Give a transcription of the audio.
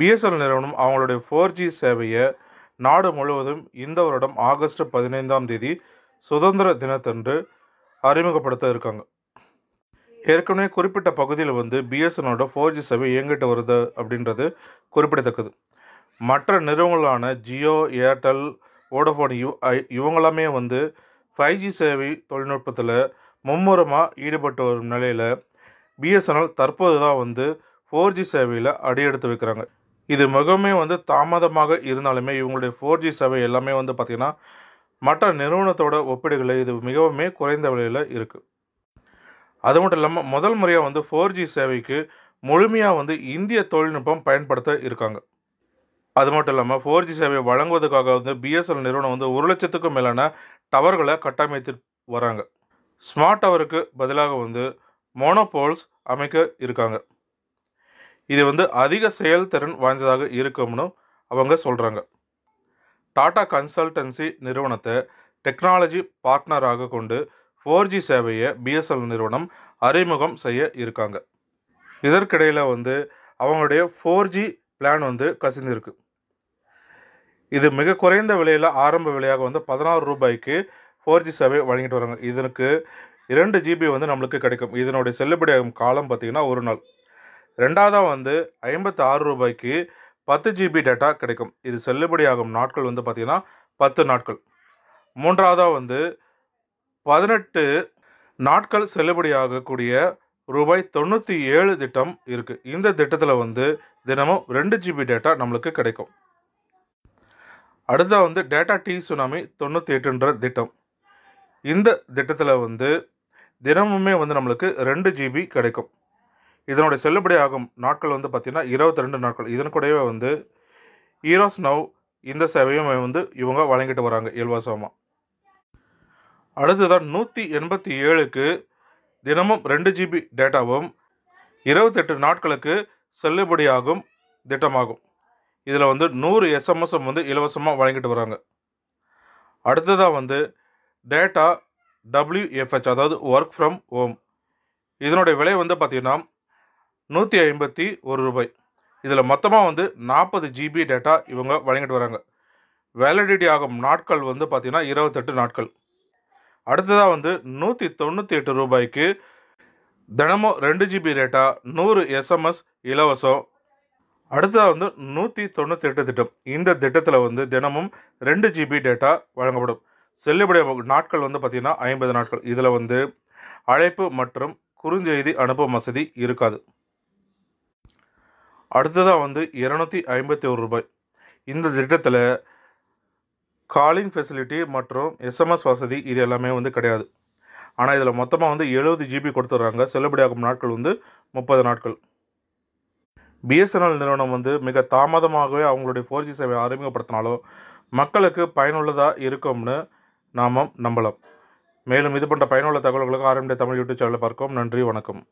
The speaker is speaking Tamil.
பிஎஸ்எல் நிறுவனம் அவங்களுடைய ஃபோர் ஜி சேவையை நாடு முழுவதும் இந்த வருடம் ஆகஸ்ட் பதினைந்தாம் தேதி சுதந்திர தினத்தன்று அறிமுகப்படுத்த இருக்காங்க ஏற்கனவே குறிப்பிட்ட பகுதியில் வந்து பிஎஸ்என்எலோட ஃபோர் ஜி சேவை இயங்கிட்டு வருது அப்படின்றது குறிப்பிடத்தக்கது மற்ற நிறுவனங்களான ஜியோ ஏர்டெல் யூ ஐ இவங்களாமே வந்து ஃபைவ் ஜி சேவை தொழில்நுட்பத்தில் மும்முரமாக ஈடுபட்டு வரும் நிலையில் பிஎஸ்என்எல் தற்போது தான் வந்து ஃபோர் ஜி சேவையில் அடியெடுத்து வைக்கிறாங்க இது மிகவுமே வந்து தாமதமாக இருந்தாலுமே இவங்களுடைய ஃபோர் ஜி சேவை எல்லாமே வந்து பார்த்திங்கன்னா மற்ற நிறுவனத்தோட ஒப்பீடுகளை இது மிகவுமே குறைந்த விலையில் இருக்குது அது மட்டும் இல்லாமல் முதல் முறையாக வந்து ஃபோர் ஜி சேவைக்கு முழுமையாக வந்து இந்திய தொழில்நுட்பம் பயன்படுத்த இருக்காங்க அது மட்டும் இல்லாமல் ஃபோர் ஜி சேவை வழங்குவதற்காக வந்து பிஎஸ்எல் நிறுவனம் வந்து ஒரு லட்சத்துக்கும் மேலான டவர்களை கட்டமைத்து வராங்க ஸ்மார்ட் டவருக்கு பதிலாக வந்து மோனோபோல்ஸ் அமைக்க இருக்காங்க இது வந்து அதிக செயல்திறன் வாய்ந்ததாக இருக்கும்னு அவங்க சொல்கிறாங்க டாடா கன்சல்டன்சி நிறுவனத்தை டெக்னாலஜி பார்ட்னராக கொண்டு ஃபோர் ஜி சேவையை பிஎஸ்எல் நிறுவனம் அறிமுகம் செய்ய இருக்காங்க இதற்கிடையில் வந்து அவங்களுடைய ஃபோர் ஜி பிளான் வந்து கசிந்திருக்கு இது மிக குறைந்த விலையில் ஆரம்ப விலையாக வந்து பதினாறு ரூபாய்க்கு ஃபோர் ஜி சேவை வழங்கிட்டு வராங்க இதனுக்கு இரண்டு ஜிபி வந்து நம்மளுக்கு கிடைக்கும் இதனுடைய செல்லுபடியாகும் காலம் பார்த்திங்கன்னா ஒரு நாள் ரெண்டாவதாக வந்து ஐம்பத்தி ஆறு ரூபாய்க்கு பத்து ஜிபி டேட்டா கிடைக்கும் இது செல்லுபடியாகும் நாட்கள் வந்து பார்த்திங்கன்னா பத்து நாட்கள் மூன்றாவதாக வந்து பதினெட்டு நாட்கள் செல்லுபடியாகக்கூடிய ரூபாய் தொண்ணூற்றி ஏழு திட்டம் இருக்குது இந்த திட்டத்தில் வந்து தினமும் ரெண்டு ஜிபி டேட்டா நம்மளுக்கு கிடைக்கும் அடுத்தா வந்து டேட்டா டி சுனாமி தொண்ணூற்றி எட்டுன்ற திட்டம் இந்த திட்டத்தில் வந்து தினமுமே வந்து நம்மளுக்கு ரெண்டு ஜிபி கிடைக்கும் இதனுடைய செல்லுபடியாகும் நாட்கள் வந்து பார்த்திங்கன்னா இருபத்தி ரெண்டு நாட்கள் இதன் கூடவே வந்து ஈரோஸ் நவ் இந்த சேவையும் வந்து இவங்க வழங்கிட்டு வராங்க இலவசமாக அடுத்ததான் நூற்றி எண்பத்தி ஏழுக்கு தினமும் ரெண்டு ஜிபி டேட்டாவும் இருபத்தெட்டு நாட்களுக்கு செல்லுபடியாகும் திட்டமாகும் இதில் வந்து நூறு எஸ்எம்எஸும் வந்து இலவசமாக வழங்கிட்டு வராங்க அடுத்ததாக வந்து டேட்டா டபிள்யூஎஃப்ஹெச் அதாவது ஒர்க் ஃப்ரம் ஹோம் இதனுடைய விலை வந்து பார்த்திங்கன்னா நூற்றி ஐம்பத்தி ஒரு ரூபாய் இதில் மொத்தமாக வந்து நாற்பது ஜிபி டேட்டா இவங்க வழங்கிட்டு வராங்க வேலிடிட்டி ஆகும் நாட்கள் வந்து பார்த்திங்கன்னா இருபத்தெட்டு நாட்கள் அடுத்ததாக வந்து நூற்றி தொண்ணூற்றி எட்டு ரூபாய்க்கு தினமும் ரெண்டு ஜிபி ரேட்டா நூறு எஸ்எம்எஸ் இலவசம் அடுத்ததாக வந்து நூற்றி தொண்ணூற்றி எட்டு திட்டம் இந்த திட்டத்தில் வந்து தினமும் ரெண்டு ஜிபி டேட்டா வழங்கப்படும் செல்லுபடி நாட்கள் வந்து பார்த்திங்கன்னா ஐம்பது நாட்கள் இதில் வந்து அழைப்பு மற்றும் குறுஞ்செய்தி அனுப்பும் வசதி இருக்காது அடுத்ததாக வந்து இரநூத்தி ஐம்பத்தி ஒரு ரூபாய் இந்த திட்டத்தில் காலிங் ஃபெசிலிட்டி மற்றும் எஸ்எம்எஸ் வசதி இது எல்லாமே வந்து கிடையாது ஆனால் இதில் மொத்தமாக வந்து எழுபது ஜிபி கொடுத்துட்றாங்க செல்லுபடியாகும் நாட்கள் வந்து முப்பது நாட்கள் பிஎஸ்என்எல் நிறுவனம் வந்து மிக தாமதமாகவே அவங்களுடைய ஃபோர் ஜி சேவை அறிமுகப்படுத்தினாலும் மக்களுக்கு பயனுள்ளதாக இருக்கும்னு நாம் நம்பலாம் மேலும் இது போன்ற பயனுள்ள தகவல்களுக்கு ஆரம்பிய தமிழ் யூடியூப் சேனலில் பார்க்கும் நன்றி வணக்கம்